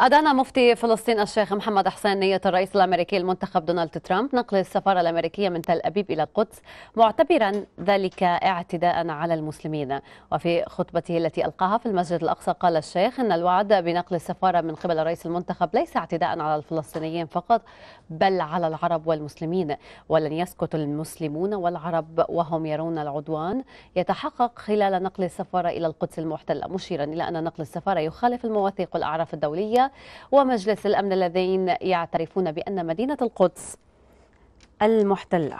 أدان مفتي فلسطين الشيخ محمد حسين نية الرئيس الأمريكي المنتخب دونالد ترامب نقل السفارة الأمريكية من تل أبيب إلى القدس معتبرا ذلك اعتداء على المسلمين وفي خطبته التي ألقاها في المسجد الأقصى قال الشيخ أن الوعد بنقل السفارة من قبل رئيس المنتخب ليس اعتداء على الفلسطينيين فقط بل على العرب والمسلمين ولن يسكت المسلمون والعرب وهم يرون العدوان يتحقق خلال نقل السفارة إلى القدس المحتلة مشيرا إلى أن نقل السفارة يخالف المواثيق والأعراف الدولية ومجلس الأمن الذين يعترفون بأن مدينة القدس المحتلة